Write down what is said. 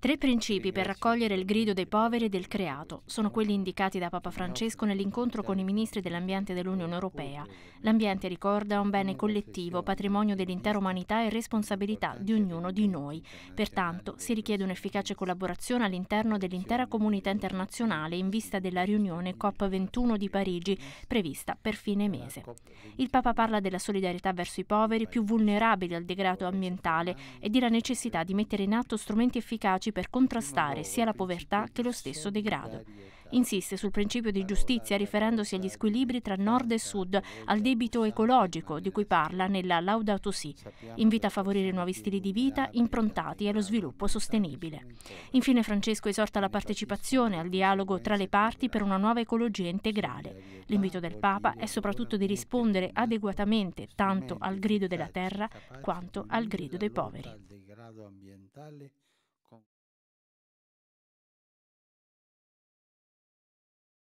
Tre principi per raccogliere il grido dei poveri e del creato sono quelli indicati da Papa Francesco nell'incontro con i ministri dell'ambiente dell'Unione Europea. L'ambiente, ricorda, un bene collettivo, patrimonio dell'intera umanità e responsabilità di ognuno di noi. Pertanto si richiede un'efficace collaborazione all'interno dell'intera comunità internazionale in vista della riunione COP21 di Parigi prevista per fine mese. Il Papa parla della solidarietà verso i poveri più vulnerabili al degrado ambientale e della necessità di mettere in atto strumenti efficaci strumenti per contrastare sia la povertà che lo stesso degrado. Insiste sul principio di giustizia riferendosi agli squilibri tra nord e sud, al debito ecologico di cui parla nella Laudato Si. Invita a favorire nuovi stili di vita improntati allo sviluppo sostenibile. Infine Francesco esorta la partecipazione al dialogo tra le parti per una nuova ecologia integrale. L'invito del Papa è soprattutto di rispondere adeguatamente tanto al grido della terra quanto al grido dei poveri.